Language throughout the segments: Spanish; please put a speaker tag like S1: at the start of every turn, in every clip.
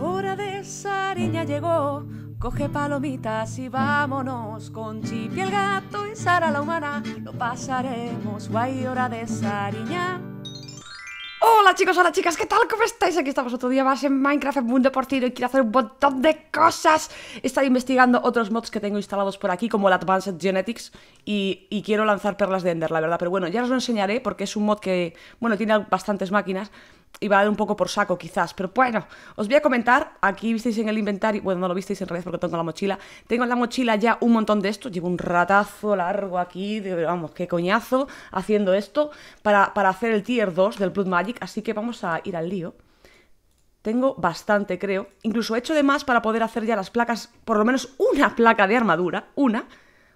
S1: Hora de Sariña llegó, coge palomitas y vámonos. Con Chipi el gato y Sara la humana, lo pasaremos guay. Hora de Sariña. Hola chicos, hola chicas, ¿qué tal? ¿Cómo estáis? Aquí estamos otro día más en Minecraft en Mundo deportivo y quiero hacer un montón de cosas. He investigando otros mods que tengo instalados por aquí, como el Advanced Genetics, y, y, quiero lanzar perlas de Ender, la verdad. Pero bueno, ya os lo enseñaré porque es un mod que, bueno, tiene bastantes máquinas iba a dar un poco por saco quizás, pero bueno, os voy a comentar, aquí visteis en el inventario, bueno, no lo visteis en realidad porque tengo la mochila, tengo en la mochila ya un montón de estos, llevo un ratazo largo aquí, vamos, qué coñazo, haciendo esto para, para hacer el tier 2 del Blood Magic, así que vamos a ir al lío. Tengo bastante, creo, incluso he hecho de más para poder hacer ya las placas, por lo menos una placa de armadura, una.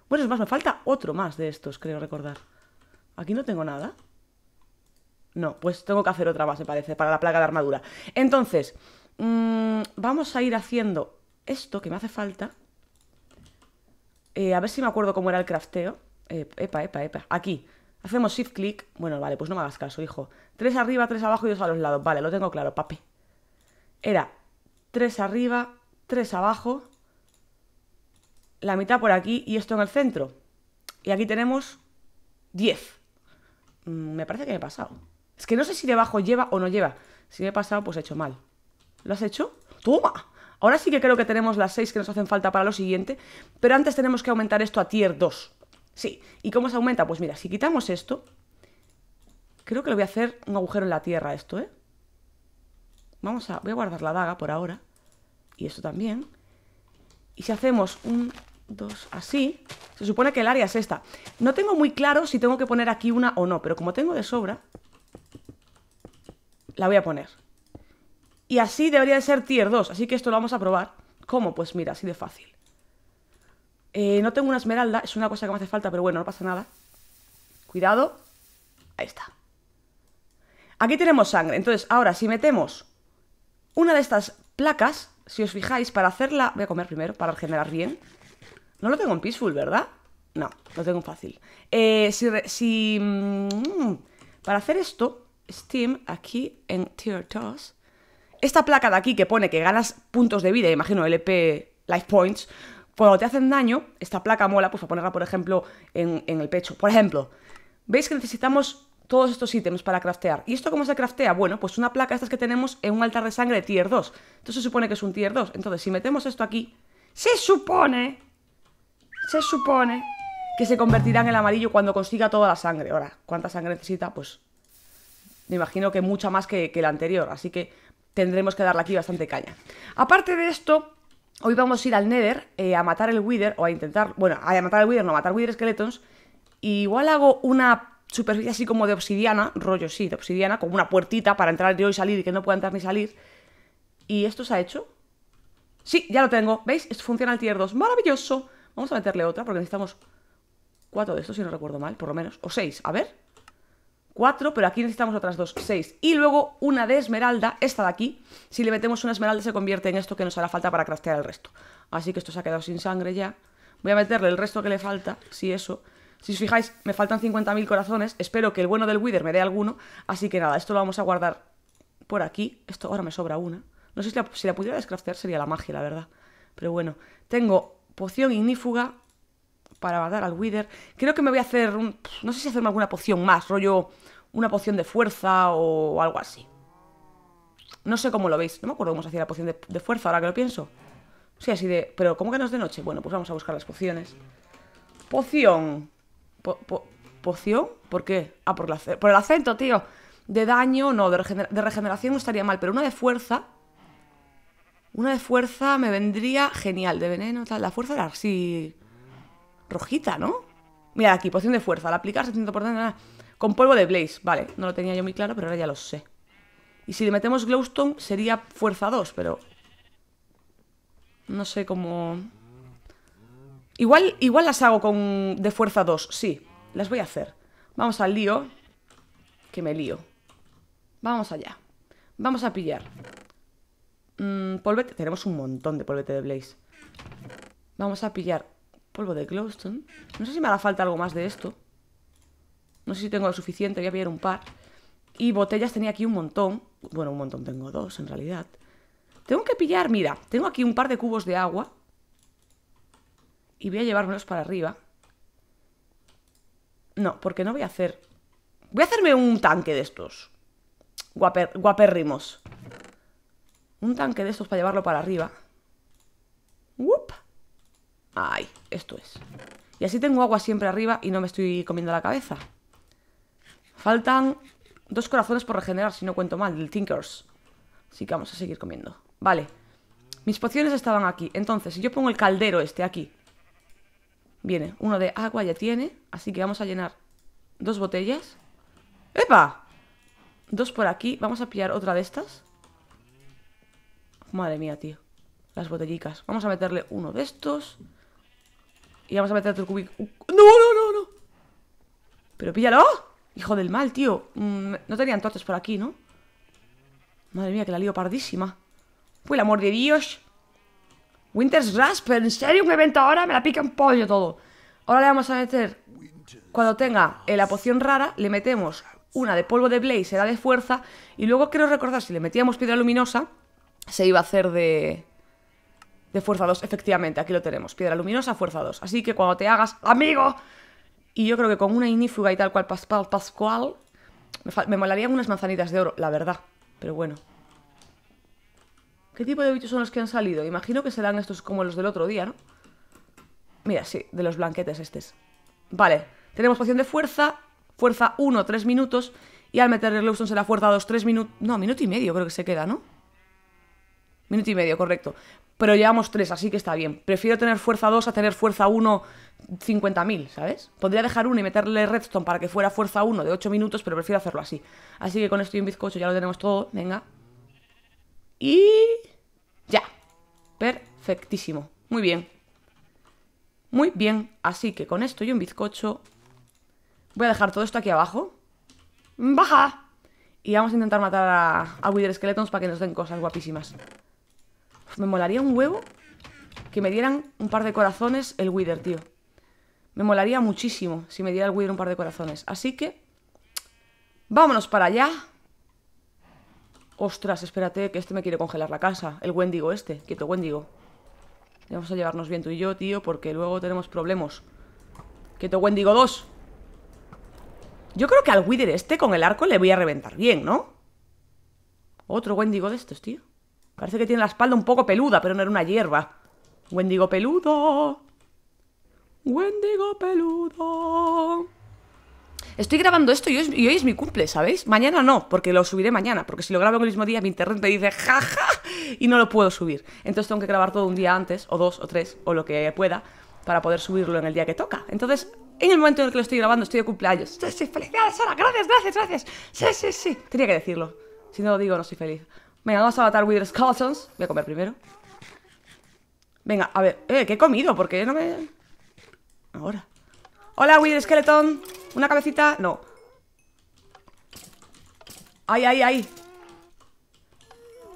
S1: Bueno, es más, me falta otro más de estos, creo recordar. Aquí no tengo nada. No, pues tengo que hacer otra base, parece, para la placa de armadura. Entonces, mm, vamos a ir haciendo esto que me hace falta. Eh, a ver si me acuerdo cómo era el crafteo. Eh, epa, epa, epa. Aquí. Hacemos shift click. Bueno, vale, pues no me hagas caso, hijo. Tres arriba, tres abajo y dos a los lados. Vale, lo tengo claro, papi. Era tres arriba, tres abajo, la mitad por aquí y esto en el centro. Y aquí tenemos 10. Mm, me parece que me he pasado. Es que no sé si debajo lleva o no lleva. Si me he pasado, pues he hecho mal. ¿Lo has hecho? ¡Toma! Ahora sí que creo que tenemos las seis que nos hacen falta para lo siguiente, pero antes tenemos que aumentar esto a tier 2. Sí, ¿y cómo se aumenta? Pues mira, si quitamos esto, creo que le voy a hacer un agujero en la tierra a esto, ¿eh? Vamos a... voy a guardar la daga por ahora, y esto también. Y si hacemos un dos, así. Se supone que el área es esta. No tengo muy claro si tengo que poner aquí una o no, pero como tengo de sobra, la voy a poner. Y así debería de ser tier 2, así que esto lo vamos a probar. ¿Cómo? Pues mira, así de fácil. Eh, no tengo una esmeralda, es una cosa que me hace falta, pero bueno, no pasa nada. Cuidado. Ahí está. Aquí tenemos sangre. Entonces, ahora, si metemos una de estas placas, si os fijáis, para hacerla... Voy a comer primero, para generar bien. No lo tengo en Peaceful, ¿verdad? No, lo tengo fácil. Eh, si... si mm, para hacer esto, Steam, aquí en Tier 2 esta placa de aquí que pone que ganas puntos de vida, imagino LP Life Points, cuando te hacen daño, esta placa mola, pues para ponerla, por ejemplo, en, el pecho. Por ejemplo, veis que necesitamos todos estos ítems para craftear. ¿Y esto cómo se craftea? Bueno, pues una placa, estas que tenemos en un altar de sangre de tier 2. Entonces se supone que es un tier 2. Entonces, si metemos esto aquí, se supone, se supone que se convertirá en el amarillo cuando consiga toda la sangre. Ahora, ¿cuánta sangre necesita? Pues me imagino que mucha más que, la anterior, así que tendremos que darle aquí bastante caña. Aparte de esto, hoy vamos a ir al Nether eh, a matar el Wither, o a intentar, bueno, a matar el Wither, no, a matar Wither Skeletons, igual hago una superficie así como de obsidiana, rollo sí, de obsidiana, como una puertita para entrar y salir y que no pueda entrar ni salir. ¿Y esto se ha hecho? Sí, ya lo tengo, ¿veis? Esto funciona el tier 2, ¡maravilloso! Vamos a meterle otra porque necesitamos cuatro de estos, si no recuerdo mal, por lo menos, o seis, a ver... 4, pero aquí necesitamos otras dos, 6. Y luego una de esmeralda, esta de aquí. Si le metemos una esmeralda se convierte en esto que nos hará falta para craftear el resto. Así que esto se ha quedado sin sangre ya. Voy a meterle el resto que le falta, si eso. Si os fijáis, me faltan 50.000 corazones. Espero que el bueno del Wither me dé alguno. Así que nada, esto lo vamos a guardar por aquí. Esto ahora me sobra una. No sé si la, si la pudiera descraftear, sería la magia, la verdad. Pero bueno, tengo poción ignífuga, para matar al Wither. Creo que me voy a hacer, un, no sé si hacerme alguna poción más, rollo una poción de fuerza o algo así. No sé cómo lo veis, no me acuerdo cómo se hacía la poción de, fuerza ahora que lo pienso. Sí, así de, pero ¿cómo que no es de noche? Bueno, pues vamos a buscar las pociones. Poción. ¿Poción? ¿Por qué? Ah, por, por el acento, tío. De daño, no, de, regeneración estaría mal, pero una de fuerza una de fuerza me vendría genial. De veneno, tal. La fuerza era así rojita, ¿no? Mira, aquí, poción de fuerza. Al aplicar 700% con polvo de Blaze. Vale, no lo tenía yo muy claro, pero ahora ya lo sé. Y si le metemos Glowstone sería fuerza 2, pero... No sé cómo... Igual, igual las hago con de fuerza 2, sí. Las voy a hacer. Vamos al lío. Que me lío. Vamos allá. Vamos a pillar. Mm, polvete. Tenemos un montón de polvete de Blaze. Vamos a pillar Polvo de glowstone. No sé si me hará falta algo más de esto. No sé si tengo lo suficiente, voy a pillar un par. Y botellas tenía aquí un montón. Bueno, un montón tengo dos, en realidad. Tengo que pillar, mira, tengo aquí un par de cubos de agua. Y voy a llevármelos para arriba. No, porque no voy a hacer... Voy a hacerme un tanque de estos. Guaper... guapérrimos. Un tanque de estos para llevarlo para arriba. Ay, esto es Y así tengo agua siempre arriba y no me estoy comiendo la cabeza Faltan dos corazones por regenerar, si no cuento mal, del Tinkers Así que vamos a seguir comiendo Vale, mis pociones estaban aquí Entonces, si yo pongo el caldero este aquí Viene, uno de agua ya tiene Así que vamos a llenar dos botellas ¡Epa! Dos por aquí, vamos a pillar otra de estas Madre mía, tío Las botellicas Vamos a meterle uno de estos y vamos a meter otro cubic. Uh, ¡No, no, no, no! ¡Pero píllalo! ¡Hijo del mal, tío! Mm, no tenían totes por aquí, ¿no? Madre mía, que la lío pardísima. uy el amor de Dios. Winter's Raspberry ¿en serio? Un evento ahora me la pica un pollo todo. Ahora le vamos a meter. Cuando tenga eh, la poción rara, le metemos una de polvo de Blaze, da de fuerza. Y luego quiero recordar, si le metíamos piedra luminosa, se iba a hacer de. De fuerza 2, efectivamente, aquí lo tenemos. Piedra luminosa, fuerza 2. Así que cuando te hagas amigo... Y yo creo que con una inífuga y tal cual Pascual, Pascual me, me molarían unas manzanitas de oro, la verdad. Pero bueno. ¿Qué tipo de bichos son los que han salido? Imagino que serán estos como los del otro día, ¿no? Mira, sí, de los blanquetes estos. Vale, tenemos poción de fuerza. Fuerza 1, 3 minutos. Y al meter el Lewson será fuerza 2, 3 minutos... No, minuto y medio creo que se queda, ¿no? Minuto y medio, correcto pero llevamos tres, así que está bien. Prefiero tener fuerza 2 a tener fuerza 1 50.000, ¿sabes? Podría dejar uno y meterle redstone para que fuera fuerza 1 de 8 minutos, pero prefiero hacerlo así. Así que con esto y un bizcocho ya lo tenemos todo, venga. Y... ya. Perfectísimo. Muy bien. Muy bien, así que con esto y un bizcocho Voy a dejar todo esto aquí abajo ¡Baja! Y vamos a intentar matar a, a Wither Skeletons para que nos den cosas guapísimas me molaría un huevo que me dieran un par de corazones el Wither, tío. Me molaría muchísimo si me diera el Wither un par de corazones. Así que... ¡Vámonos para allá! Ostras, espérate, que este me quiere congelar la casa. El Wendigo este. Quieto, Wendigo. Vamos a llevarnos bien tú y yo, tío, porque luego tenemos problemas. Quieto, Wendigo 2. Yo creo que al Wither este con el arco le voy a reventar bien, ¿no? Otro Wendigo de estos, tío. Parece que tiene la espalda un poco peluda, pero no era una hierba. Wendigo peludo. Wendigo peludo. Estoy grabando esto y hoy, es, mi cumple, ¿sabéis? Mañana no, porque lo subiré mañana, porque si lo grabo el mismo día, mi internet me dice jaja ja", y no lo puedo subir. Entonces tengo que grabar todo un día antes, o dos, o tres, o lo que pueda, para poder subirlo en el día que toca. Entonces, en el momento en el que lo estoy grabando, estoy de cumpleaños. Sí, sí, feliz gracias, gracias, gracias. Sí, sí, sí. Tenía que decirlo. Si no lo digo, no soy feliz. Venga, vamos a matar Wither skeletons. Voy a comer primero. Venga, a ver. Eh, ¿qué he comido? ¿Por qué no me...? Ahora. Hola, Wither skeleton. ¿Una cabecita? No. Ay, ay, ay.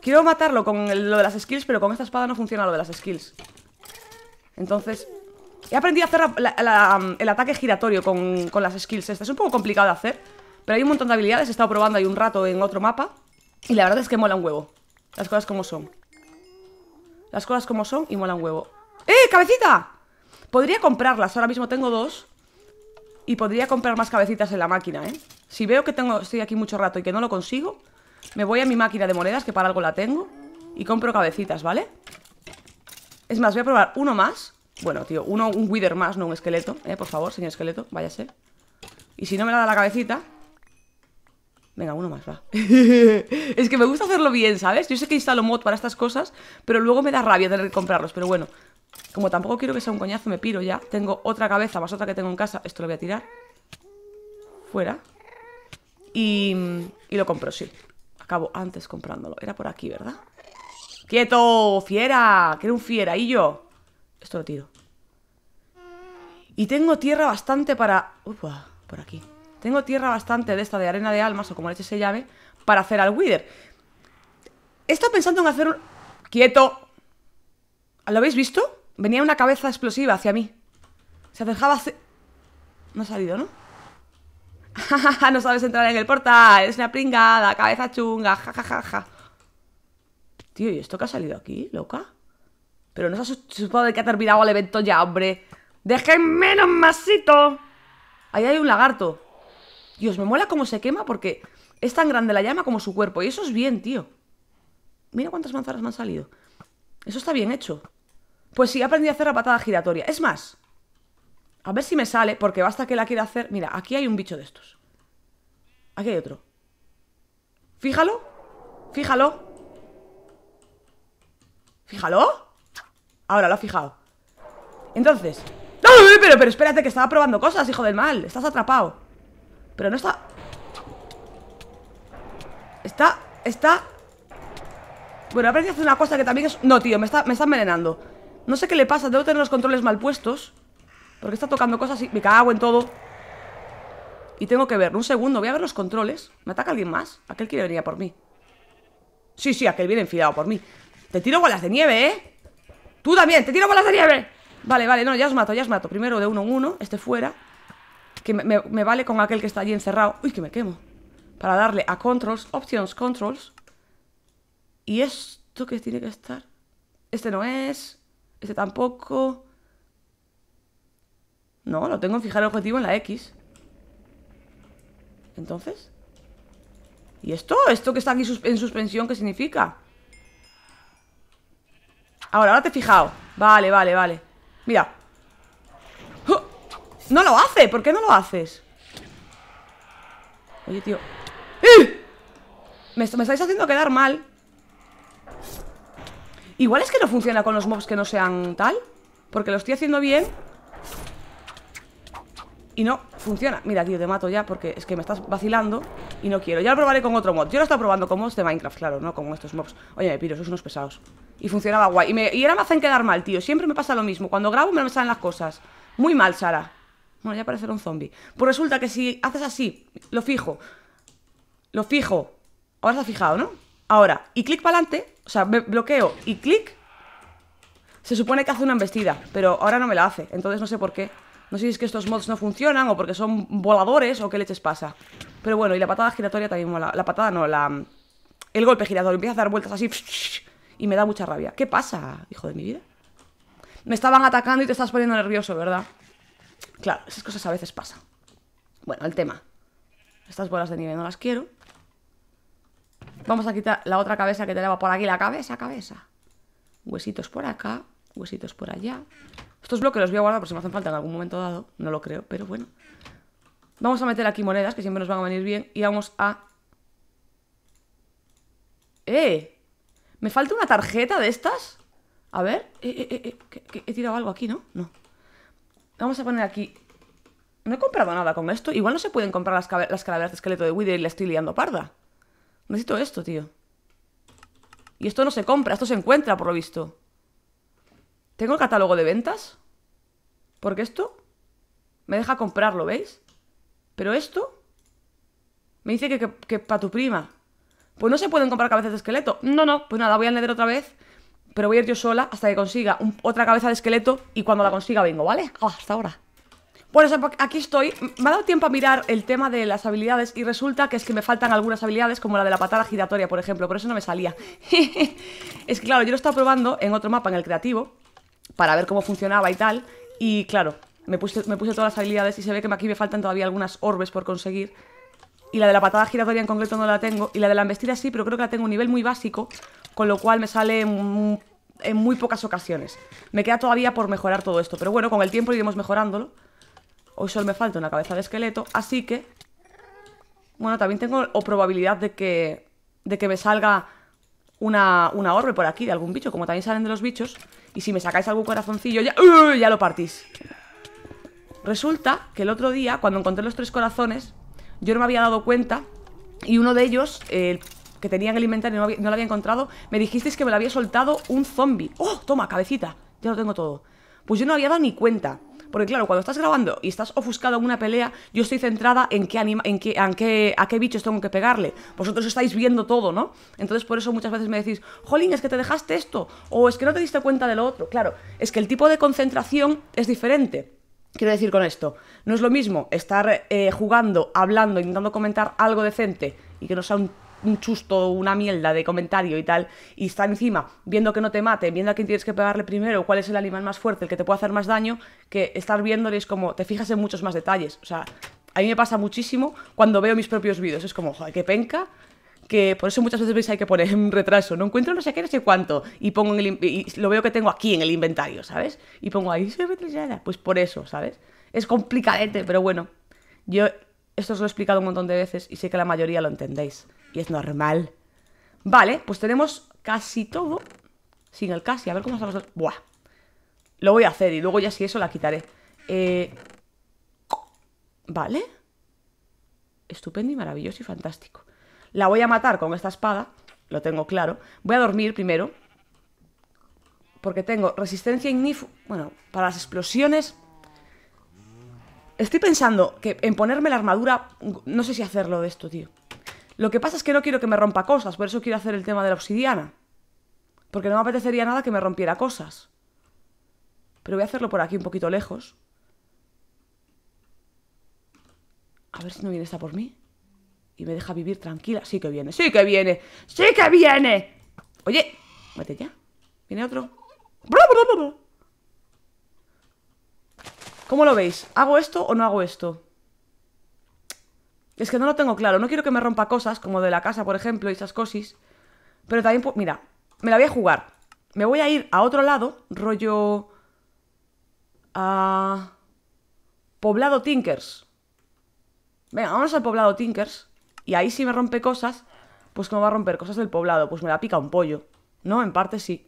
S1: Quiero matarlo con lo de las skills, pero con esta espada no funciona lo de las skills. Entonces... He aprendido a hacer um, el ataque giratorio con, con las skills estas. Es un poco complicado de hacer, pero hay un montón de habilidades. He estado probando ahí un rato en otro mapa. Y la verdad es que mola un huevo. Las cosas como son. Las cosas como son y mola un huevo. ¡Eh, cabecita! Podría comprarlas. Ahora mismo tengo dos. Y podría comprar más cabecitas en la máquina, ¿eh? Si veo que tengo, estoy aquí mucho rato y que no lo consigo, me voy a mi máquina de monedas, que para algo la tengo, y compro cabecitas, ¿vale? Es más, voy a probar uno más. Bueno, tío, uno, un wither más, no un esqueleto, ¿eh? Por favor, señor esqueleto, váyase. Y si no me la da la cabecita, Venga, uno más, va. es que me gusta hacerlo bien, ¿sabes? Yo sé que instalo mod para estas cosas, pero luego me da rabia tener que comprarlos. Pero bueno, como tampoco quiero que sea un coñazo, me piro ya. Tengo otra cabeza más otra que tengo en casa. Esto lo voy a tirar. Fuera. Y, lo compro, sí. Acabo antes comprándolo. Era por aquí, ¿verdad? ¡Quieto! ¡Fiera! Que un fiera. ¿Y yo? Esto lo tiro. Y tengo tierra bastante para... Upa, por aquí tengo tierra bastante de esta de arena de almas o como le se llame, para hacer al Wither. He estado pensando en hacer un... ¡Quieto! ¿Lo habéis visto? Venía una cabeza explosiva hacia mí. Se acercaba hace... No ha salido, ¿no? no sabes entrar en el portal, es una pringada, cabeza chunga, ¡Ja Tío, ¿y esto que ha salido aquí, loca? Pero no se ha de que ha terminado el evento ya, hombre. Dejen menos masito! Ahí hay un lagarto. Dios, me mola cómo se quema porque es tan grande la llama como su cuerpo. Y eso es bien, tío. Mira cuántas manzanas me han salido. Eso está bien hecho. Pues sí, aprendí a hacer la patada giratoria. Es más, a ver si me sale, porque basta que la quiera hacer. Mira, aquí hay un bicho de estos. Aquí hay otro. Fíjalo. Fíjalo. ¿Fíjalo? Ahora lo ha fijado. Entonces. ¡No! Pero, pero espérate, que estaba probando cosas, hijo del mal. Estás atrapado. Pero no está... Está... Está... Bueno, ha que hacer una cosa que también es... No, tío, me está, envenenando No sé qué le pasa, debo tener los controles mal puestos Porque está tocando cosas y me cago en todo Y tengo que verlo un segundo, voy a ver los controles ¿Me ataca alguien más? Aquel quiere venir por mí Sí, sí, aquel viene enfilado por mí Te tiro bolas de nieve, ¿eh? Tú también, te tiro bolas de nieve Vale, vale, no, ya os mato, ya os mato Primero de uno en uno, este fuera que me, vale con aquel que está allí encerrado. Uy, que me quemo. Para darle a controls, options, controls. Y esto que tiene que estar. Este no es. Este tampoco. No, lo tengo en fijar el objetivo en la X. Entonces. ¿Y esto? ¿Esto que está aquí en suspensión qué significa? Ahora, ahora te he fijado. Vale, vale, vale. Mira, ¡No lo hace! ¿Por qué no lo haces? Oye, tío ¡Eh! Me, estáis haciendo quedar mal Igual es que no funciona con los mobs que no sean tal Porque lo estoy haciendo bien y no funciona Mira, tío, te mato ya porque es que me estás vacilando Y no quiero, ya lo probaré con otro mod Yo lo he probando con mods de Minecraft, claro, no con estos mobs Oye, me piro, son unos pesados Y funcionaba guay, y, me, y ahora me hacen quedar mal, tío Siempre me pasa lo mismo, cuando grabo me salen las cosas Muy mal, Sara bueno, ya parecerá un zombie. Pues resulta que si haces así, lo fijo, lo fijo. Ahora está fijado, ¿no? Ahora, y clic para adelante, o sea, bloqueo y clic. Se supone que hace una embestida, pero ahora no me la hace, entonces no sé por qué. No sé si es que estos mods no funcionan o porque son voladores o qué leches pasa. Pero bueno, y la patada giratoria también mola. La patada no, la... El golpe giratorio empieza a dar vueltas así y me da mucha rabia. ¿Qué pasa, hijo de mi vida? Me estaban atacando y te estás poniendo nervioso, ¿verdad? Claro, esas cosas a veces pasan. Bueno, el tema. Estas bolas de nieve no las quiero. Vamos a quitar la otra cabeza que tenemos por aquí. La cabeza, cabeza. Huesitos por acá, huesitos por allá. Estos bloques los voy a guardar por si me hacen falta en algún momento dado. No lo creo, pero bueno. Vamos a meter aquí monedas, que siempre nos van a venir bien. Y vamos a... ¡Eh! ¿Me falta una tarjeta de estas? A ver. Eh, eh, eh, he tirado algo aquí, ¿no? No. Vamos a poner aquí... No he comprado nada con esto. Igual no se pueden comprar las, calaveras de esqueleto de Wither y le estoy liando parda. Necesito esto, tío. Y esto no se compra, esto se encuentra, por lo visto. ¿Tengo el catálogo de ventas? Porque esto me deja comprarlo, ¿veis? Pero esto me dice que, que, para tu prima. Pues no se pueden comprar cabezas de esqueleto. No, no, pues nada, voy a Nether otra vez pero voy a ir yo sola hasta que consiga otra cabeza de esqueleto y cuando la consiga vengo, ¿vale? Ah, hasta ahora. Bueno, aquí estoy. Me ha dado tiempo a mirar el tema de las habilidades y resulta que es que me faltan algunas habilidades, como la de la patada giratoria, por ejemplo, por eso no me salía. es que, claro, yo lo estaba probando en otro mapa, en el creativo, para ver cómo funcionaba y tal, y claro, me puse, me puse todas las habilidades y se ve que aquí me faltan todavía algunas orbes por conseguir y la de la patada giratoria en concreto no la tengo, y la de la embestida sí, pero creo que la tengo a un nivel muy básico, con lo cual me sale en, muy pocas ocasiones. Me queda todavía por mejorar todo esto, pero bueno, con el tiempo iremos mejorándolo. Hoy solo me falta una cabeza de esqueleto, así que... Bueno, también tengo o probabilidad de que, de que me salga una, una orbe por aquí de algún bicho, como también salen de los bichos. Y si me sacáis algún corazoncillo, ya, ¡uh! ya lo partís. Resulta que el otro día, cuando encontré los tres corazones, yo no me había dado cuenta y uno de ellos, que tenía en el inventario y no, lo había encontrado, me dijisteis que me lo había soltado un zombie. ¡Oh! Toma, cabecita. Ya lo tengo todo. Pues yo no había dado ni cuenta. Porque claro, cuando estás grabando y estás ofuscado en una pelea, yo estoy centrada en qué, anima, en qué, en qué, a qué bichos tengo que pegarle. Vosotros estáis viendo todo, ¿no? Entonces por eso muchas veces me decís, jolín, es que te dejaste esto, o es que no te diste cuenta de lo otro. Claro, es que el tipo de concentración es diferente. Quiero decir con esto, no es lo mismo estar eh, jugando, hablando, intentando comentar algo decente y que no sea un, chusto o una mierda de comentario y tal, y estar encima viendo que no te mate, viendo a quién tienes que pegarle primero, cuál es el animal más fuerte, el que te puede hacer más daño, que estar viéndoles como te fijas en muchos más detalles. O sea, a mí me pasa muchísimo cuando veo mis propios vídeos, es como, joder, qué penca, que por eso muchas veces veis hay que poner en retraso, no encuentro no sé qué, no sé cuánto, y pongo en lo veo que tengo aquí en el inventario, ¿sabes? Y pongo ahí, pues por eso, ¿sabes? Es complicadete, pero bueno, yo esto os lo he explicado un montón de veces y sé que la mayoría lo entendéis, y es normal. Vale, pues tenemos casi todo, sin el casi, a ver cómo estamos... Buah, lo voy a hacer y luego ya si eso la quitaré. Eh, vale. Estupendo y maravilloso y fantástico. La voy a matar con esta espada, lo tengo claro. Voy a dormir primero, porque tengo resistencia ignifu. bueno, para las explosiones. Estoy pensando que en ponerme la armadura, no sé si hacerlo de esto, tío. Lo que pasa es que no quiero que me rompa cosas, por eso quiero hacer el tema de la obsidiana. Porque no me apetecería nada que me rompiera cosas. Pero voy a hacerlo por aquí un poquito lejos. A ver si no viene esta por mí y me deja vivir tranquila. Sí que viene, sí que viene, sí que viene. Oye, vete ya. Viene otro. ¿Cómo lo veis? ¿Hago esto o no hago esto? Es que no lo tengo claro. No quiero que me rompa cosas, como de la casa, por ejemplo, y esas cosis. Pero también, mira, me la voy a jugar. Me voy a ir a otro lado, rollo... A... Poblado Tinkers. Venga, vamos al poblado Tinkers. Y ahí si me rompe cosas, pues como va a romper cosas del poblado, pues me la pica un pollo. ¿No? En parte sí.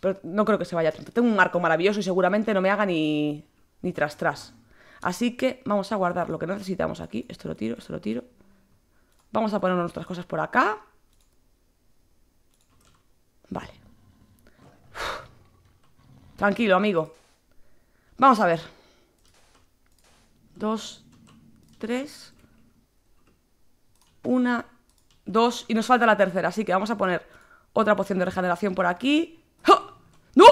S1: Pero no creo que se vaya tanto. Tengo un arco maravilloso y seguramente no me haga ni, ni tras tras. Así que vamos a guardar lo que necesitamos aquí. Esto lo tiro, esto lo tiro. Vamos a poner nuestras cosas por acá. Vale. Tranquilo, amigo. Vamos a ver. Dos, tres, una, dos y nos falta la tercera. Así que vamos a poner otra poción de regeneración por aquí. ¡No!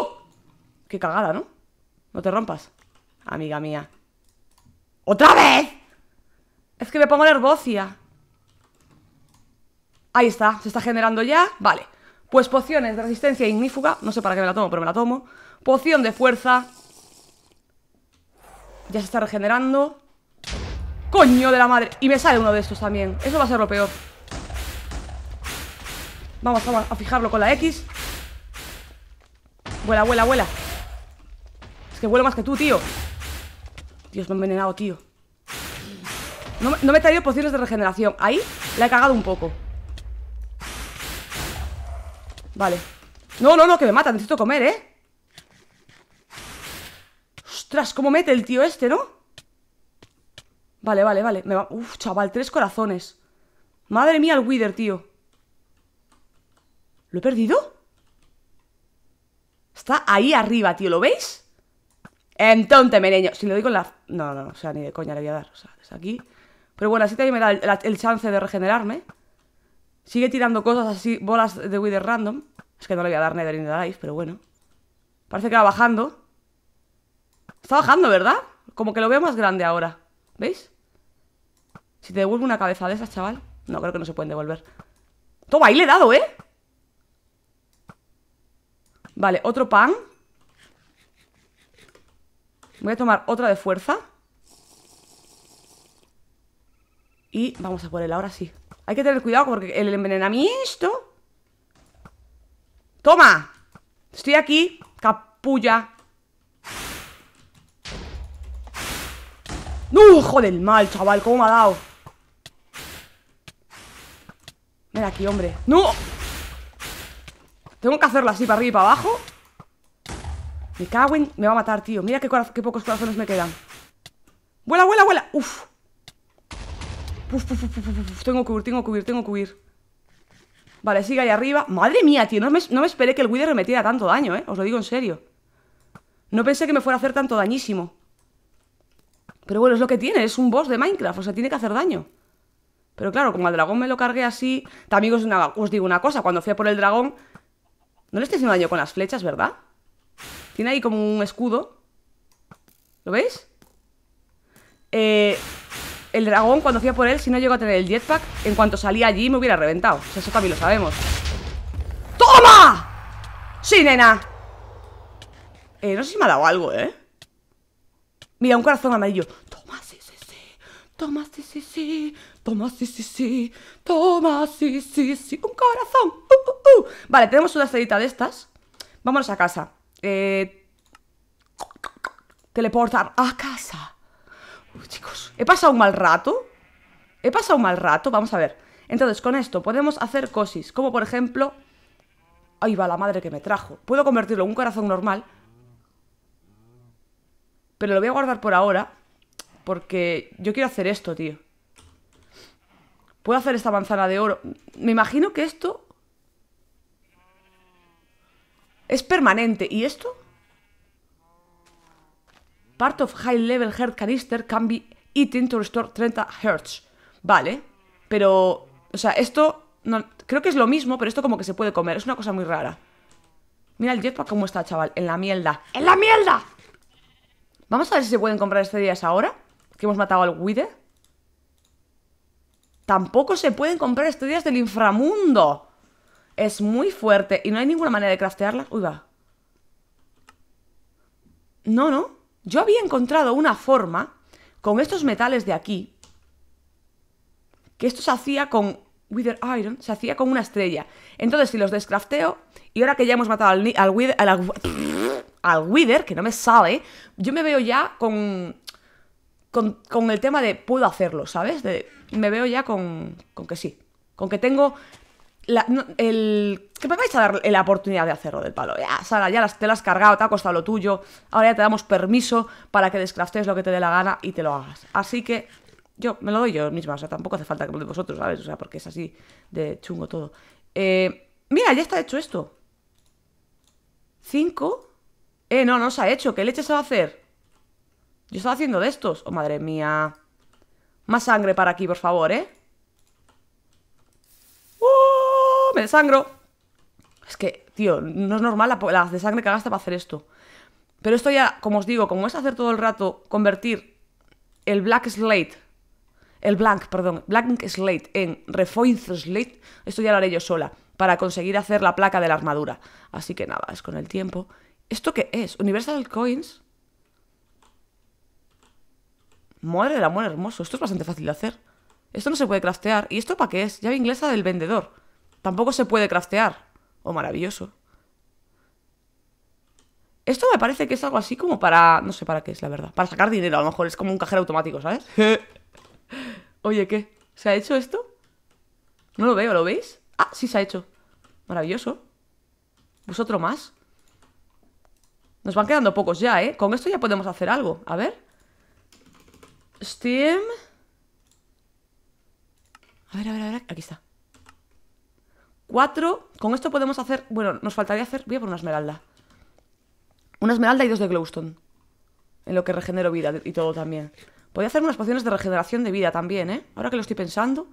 S1: Qué cagada, ¿no? No te rompas, amiga mía. ¡Otra vez! Es que me pongo nervocia. Ahí está, se está generando ya. Vale. Pues pociones de resistencia ignífuga. No sé para qué me la tomo, pero me la tomo. Poción de fuerza. Ya se está regenerando. Coño de la madre Y me sale uno de estos también Eso va a ser lo peor Vamos, vamos a fijarlo con la X Vuela, vuela, vuela Es que vuelo más que tú, tío Dios, me he envenenado, tío No, no me he traído pociones de regeneración Ahí la he cagado un poco Vale No, no, no, que me mata, necesito comer, ¿eh? Ostras, cómo mete el tío este, ¿no? Vale, vale, vale. Me va... Uf, chaval, tres corazones. Madre mía, el Wither, tío. ¿Lo he perdido? Está ahí arriba, tío, ¿lo veis? Entonces, meneño. Si le doy con la... No, no, no, o sea, ni de coña le voy a dar. O sea, es aquí. Pero bueno, así también me da el, chance de regenerarme. Sigue tirando cosas así, bolas de Wither random. Es que no le voy a dar Nether in the Life, pero bueno. Parece que va bajando. Está bajando, ¿verdad? Como que lo veo más grande ahora. ¿Veis? Si te devuelvo una cabeza de esas, chaval No, creo que no se pueden devolver Toma, ahí le he dado, ¿eh? Vale, otro pan Voy a tomar otra de fuerza Y vamos a por él, ahora sí Hay que tener cuidado porque el envenenamiento ¡Toma! Estoy aquí, capulla ¡No, hijo del mal, chaval! ¿Cómo me ha dado? Mira aquí, hombre ¡No! Tengo que hacerlo así, para arriba y para abajo Me cago en... Me va a matar, tío Mira qué, pocos corazones me quedan ¡Vuela, vuela, vuela! ¡Uf! tengo que huir, tengo que huir, tengo que huir Vale, sigue ahí arriba Madre mía, tío, no me, no me esperé que el Wither me metiera tanto daño, eh Os lo digo en serio No pensé que me fuera a hacer tanto dañísimo pero bueno, es lo que tiene, es un boss de Minecraft, o sea, tiene que hacer daño. Pero claro, como al dragón me lo cargué así... También os, digo una cosa, cuando fui a por el dragón... No le estoy haciendo daño con las flechas, ¿verdad? Tiene ahí como un escudo. ¿Lo veis? Eh, el dragón, cuando fui a por él, si no llego a tener el jetpack, en cuanto salía allí me hubiera reventado. eso también lo sabemos. ¡Toma! Sí, nena. Eh, no sé si me ha dado algo, ¿eh? Mira, un corazón amarillo. Toma, sí, sí, sí. Toma, sí, sí, sí. Toma, sí, sí, sí. Toma, sí, sí, sí. Un corazón. Uh, uh, uh. Vale, tenemos una cerita de estas. Vámonos a casa. Eh... Teleportar a casa. chicos. He pasado un mal rato. He pasado un mal rato. Vamos a ver. Entonces, con esto podemos hacer cosis. Como por ejemplo... Ahí va la madre que me trajo. Puedo convertirlo en un corazón normal pero lo voy a guardar por ahora. Porque yo quiero hacer esto, tío. Puedo hacer esta manzana de oro. Me imagino que esto... Es permanente. ¿Y esto? Part of high level heart canister can be eaten to restore 30 hertz Vale. Pero... O sea, esto... No, creo que es lo mismo, pero esto como que se puede comer. Es una cosa muy rara. Mira el jetpack cómo está, chaval. En la mierda. ¡En la mierda! Vamos a ver si se pueden comprar estrellas ahora. Que hemos matado al Wither. Tampoco se pueden comprar estrellas del inframundo. Es muy fuerte. Y no hay ninguna manera de craftearlas. Uy, va. No, no. Yo había encontrado una forma con estos metales de aquí. Que esto se hacía con Wither Iron se hacía con una estrella. Entonces, si los descrafteo, y ahora que ya hemos matado al, al, al Wither, que no me sabe yo me veo ya con, con, el tema de puedo hacerlo, ¿sabes? me veo ya con, con, que sí, con que tengo el... que me vais a dar la oportunidad de hacerlo del palo. Ya, Sara, ya las, te lo has cargado, te ha costado lo tuyo, ahora ya te damos permiso para que descraftes lo que te dé la gana y te lo hagas. Así que yo me lo doy yo misma, o sea, tampoco hace falta que de vosotros, ¿sabes? O sea, porque es así de chungo todo. Eh, mira, ya está hecho esto. Cinco eh, no, no se ha hecho. ¿Qué leche se va a hacer? Yo estaba haciendo de estos. Oh, madre mía. Más sangre para aquí, por favor, ¿eh? ¡Oh! Me desangro. Es que, tío, no es normal la, de sangre que gasta para hacer esto. Pero esto ya, como os digo, como es hacer todo el rato, convertir el black slate, el blank, perdón, Black slate en Refointh slate, esto ya lo haré yo sola, para conseguir hacer la placa de la armadura. Así que nada, es con el tiempo ¿Esto qué es? Universal Coins. Madre la amor hermoso. Esto es bastante fácil de hacer. Esto no se puede craftear. ¿Y esto para qué es? Llave inglesa del vendedor. Tampoco se puede craftear. Oh, maravilloso. Esto me parece que es algo así como para... No sé para qué es, la verdad. Para sacar dinero, a lo mejor. Es como un cajero automático, ¿sabes? Oye, ¿qué? ¿Se ha hecho esto? No lo veo, ¿lo veis? Ah, sí se ha hecho. Maravilloso. ¿Pues otro más? Nos van quedando pocos ya, ¿eh? Con esto ya podemos hacer algo. A ver. Steam. A ver, a ver, a ver. Aquí está. Cuatro. Con esto podemos hacer... Bueno, nos faltaría hacer... Voy a por una esmeralda. Una esmeralda y dos de glowstone. En lo que regenero vida y todo también. Podría hacer unas pociones de regeneración de vida también, ¿eh? Ahora que lo estoy pensando.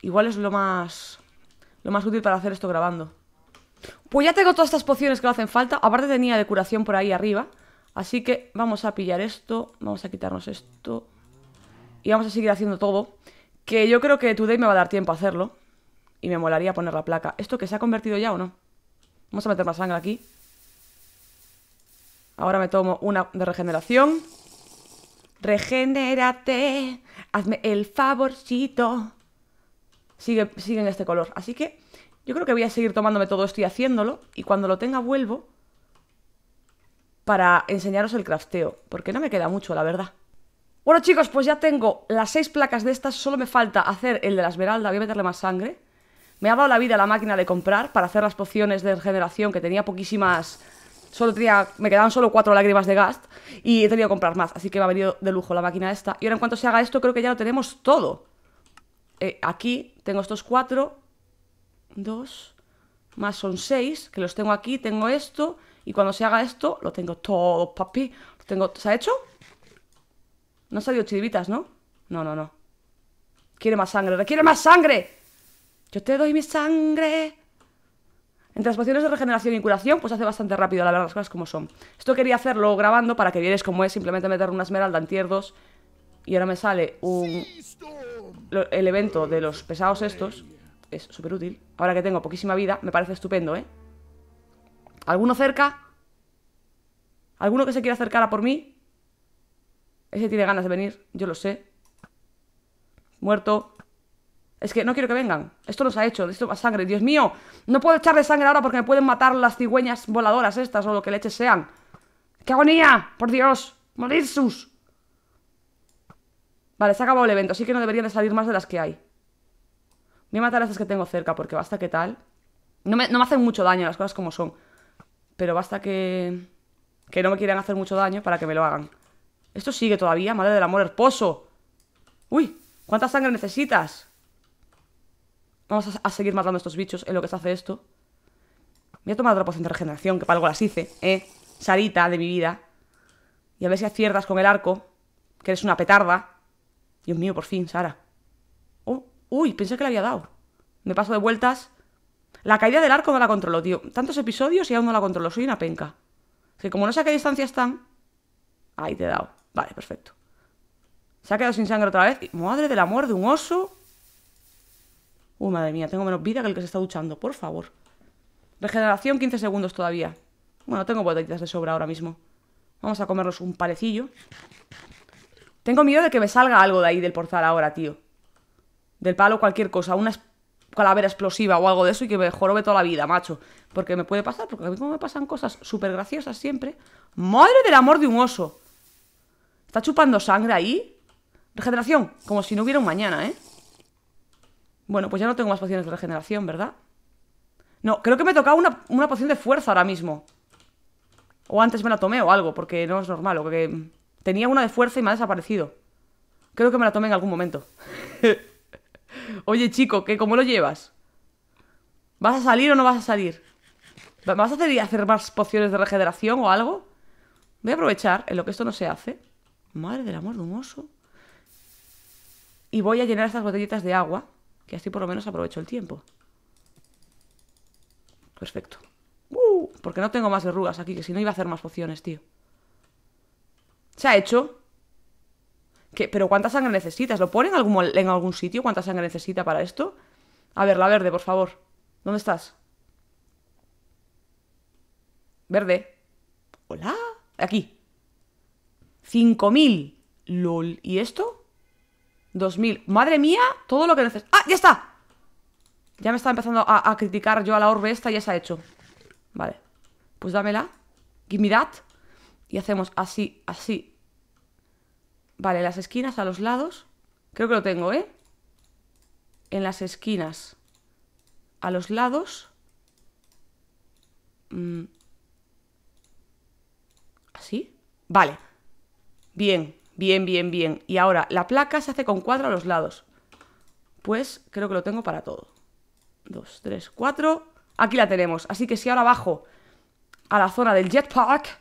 S1: Igual es lo más... Lo más útil para hacer esto grabando. Pues ya tengo todas estas pociones que lo hacen falta. Aparte tenía de curación por ahí arriba. Así que vamos a pillar esto. Vamos a quitarnos esto. Y vamos a seguir haciendo todo. Que yo creo que Today me va a dar tiempo a hacerlo. Y me molaría poner la placa. ¿Esto que se ha convertido ya o no? Vamos a meter más sangre aquí. Ahora me tomo una de regeneración. Regenérate. Hazme el favorcito. Sigue, sigue en este color. Así que yo creo que voy a seguir tomándome todo esto y haciéndolo. Y cuando lo tenga vuelvo para enseñaros el crafteo. Porque no me queda mucho, la verdad. Bueno chicos, pues ya tengo las seis placas de estas. Solo me falta hacer el de la esmeralda. Voy a meterle más sangre. Me ha dado la vida la máquina de comprar para hacer las pociones de regeneración que tenía poquísimas... Solo tenía, me quedaban solo cuatro lágrimas de gast y he tenido que comprar más, así que me ha venido de lujo la máquina esta. Y ahora en cuanto se haga esto, creo que ya lo tenemos todo. Eh, aquí tengo estos cuatro, Dos, más son seis, que los tengo aquí, tengo esto, y cuando se haga esto, lo tengo todo, papi. Lo tengo... ¿Se ha hecho? No ha salido chivitas, ¿no? No, no, no. Quiere más sangre, requiere más sangre. Yo te doy mi sangre. Entre las pociones de regeneración y curación, pues hace bastante rápido, la verdad, las cosas como son. Esto quería hacerlo grabando para que vieres cómo es simplemente meter una esmeralda en tier 2. Y ahora me sale un... el evento de los pesados estos es súper útil. Ahora que tengo poquísima vida, me parece estupendo, ¿eh? ¿Alguno cerca? ¿Alguno que se quiera acercar a por mí? Ese tiene ganas de venir, yo lo sé. Muerto. Es que no quiero que vengan. Esto nos ha hecho, esto va sangre. Dios mío, no puedo echarle sangre ahora porque me pueden matar las cigüeñas voladoras estas o lo que leches sean. ¡Qué agonía! ¡Por Dios! ¡Morir sus! Vale, se ha acabado el evento, así que no deberían de salir más de las que hay. Voy a matar a estas que tengo cerca porque basta que tal. No me, hacen mucho daño las cosas como son. Pero basta que. Que no me quieran hacer mucho daño para que me lo hagan. Esto sigue todavía, madre del amor herposo. ¡Uy! ¿Cuánta sangre necesitas? Vamos a, seguir matando a estos bichos en lo que se hace esto. Voy a tomar otra poción de regeneración, que para algo las hice, ¿eh? Sarita de mi vida. Y a ver si aciertas con el arco, que eres una petarda. Dios mío, por fin, Sara. Uy, pensé que le había dado. Me paso de vueltas. La caída del arco no la controlo, tío. Tantos episodios y aún no la controlo. Soy una penca. Que como no sé a qué distancia están... Ahí te he dado. Vale, perfecto. Se ha quedado sin sangre otra vez. Madre del amor de un oso. Uy, madre mía, tengo menos vida que el que se está duchando. Por favor. Regeneración 15 segundos todavía. Bueno, tengo botellitas de sobra ahora mismo. Vamos a comerlos un palecillo. Tengo miedo de que me salga algo de ahí del portal ahora, tío del palo cualquier cosa, una calavera explosiva o algo de eso y que me jorobe toda la vida, macho. Porque me puede pasar, porque a mí como me pasan cosas súper graciosas siempre. ¡Madre del amor de un oso! Está chupando sangre ahí. Regeneración, como si no hubiera un mañana, ¿eh? Bueno, pues ya no tengo más pociones de regeneración, ¿verdad? No, creo que me tocaba una, una poción de fuerza ahora mismo. O antes me la tomé o algo, porque no es normal. O que tenía una de fuerza y me ha desaparecido. Creo que me la tomé en algún momento. Oye, chico, ¿qué, ¿cómo lo llevas? ¿Vas a salir o no vas a salir? ¿Vas a hacer, hacer más pociones de regeneración o algo? Voy a aprovechar en lo que esto no se hace. Madre del amor de un Y voy a llenar estas botellitas de agua. Que así por lo menos aprovecho el tiempo. Perfecto. Uh, porque no tengo más verrugas aquí, que si no iba a hacer más pociones, tío. Se ha hecho. ¿Pero cuánta sangre necesitas? ¿Lo ponen en algún, sitio? ¿Cuánta sangre necesita para esto? A ver, la verde, por favor. ¿Dónde estás? Verde. Hola. Aquí. 5.000. LOL. ¿Y esto? 2.000. Madre mía, todo lo que necesitas. ¡Ah, ya está! Ya me estaba empezando a, criticar yo a la orbe esta, ya se ha hecho. Vale. Pues dámela. Give me that. Y hacemos así, así, Vale, las esquinas a los lados. Creo que lo tengo, ¿eh? En las esquinas. A los lados. Mm. ¿Así? Vale. Bien, bien, bien, bien. Y ahora, la placa se hace con cuatro a los lados. Pues creo que lo tengo para todo. Dos, tres, cuatro. Aquí la tenemos. Así que si ahora bajo a la zona del jetpack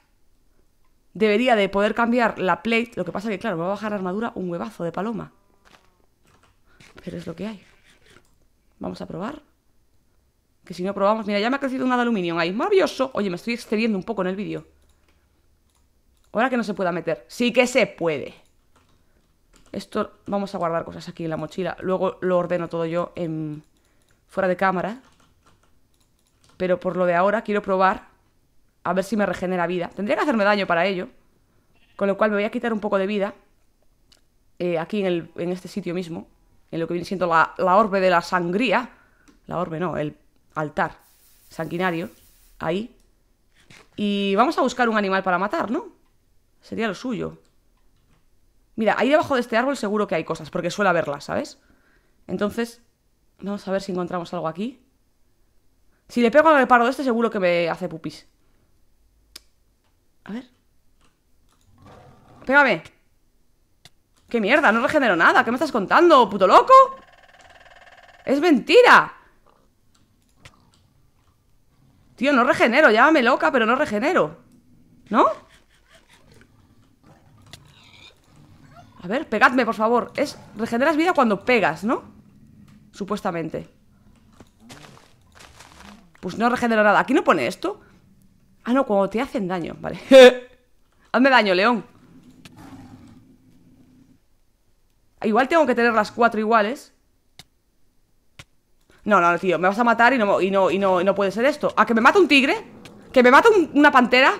S1: Debería de poder cambiar la plate. Lo que pasa es que, claro, me va a bajar armadura un huevazo de paloma. Pero es lo que hay. Vamos a probar. Que si no probamos... Mira, ya me ha crecido una de aluminio ahí. ¡Maravilloso! Oye, me estoy excediendo un poco en el vídeo. Ahora que no se pueda meter. ¡Sí que se puede! Esto... Vamos a guardar cosas aquí en la mochila. Luego lo ordeno todo yo en... Fuera de cámara. Pero por lo de ahora quiero probar a ver si me regenera vida. Tendría que hacerme daño para ello. Con lo cual me voy a quitar un poco de vida. Eh, aquí en, este sitio mismo. En lo que viene siendo la, orbe de la sangría. La orbe no, el altar sanguinario. Ahí. Y vamos a buscar un animal para matar, ¿no? Sería lo suyo. Mira, ahí debajo de este árbol seguro que hay cosas, porque suele haberlas, ¿sabes? Entonces, vamos a ver si encontramos algo aquí. Si le pego al reparo de este, seguro que me hace pupis. A ver. Pégame. ¿Qué mierda? No regenero nada. ¿Qué me estás contando, puto loco? ¡Es mentira! Tío, no regenero. Llámame loca, pero no regenero. ¿No? A ver, pegadme, por favor. Es regeneras vida cuando pegas, ¿no? Supuestamente. Pues no regenero nada. ¿Aquí no pone esto? Ah, no, cuando te hacen daño, vale. Hazme daño, león. Igual tengo que tener las cuatro iguales. No, no, tío, me vas a matar y no, y no, puede ser esto. ¿A que me mata un tigre? ¿Que me mata una pantera?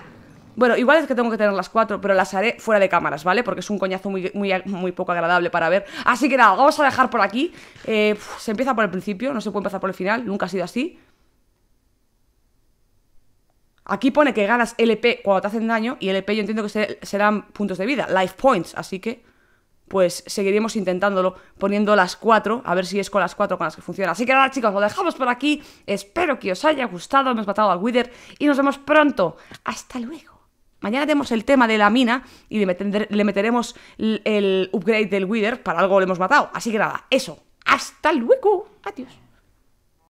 S1: Bueno, igual es que tengo que tener las cuatro, pero las haré fuera de cámaras, ¿vale? Porque es un coñazo muy, poco agradable para ver. Así que nada, vamos a dejar por aquí. Eh, se empieza por el principio, no se puede empezar por el final, nunca ha sido así. Aquí pone que ganas LP cuando te hacen daño y LP yo entiendo que serán puntos de vida, life points, así que pues seguiremos intentándolo poniendo las cuatro, a ver si es con las cuatro con las que funciona. Así que nada chicos, lo dejamos por aquí, espero que os haya gustado, hemos matado al Wither y nos vemos pronto. Hasta luego. Mañana tenemos el tema de la mina y le, le meteremos el upgrade del Wither, para algo lo hemos matado. Así que nada, eso. Hasta luego. Adiós.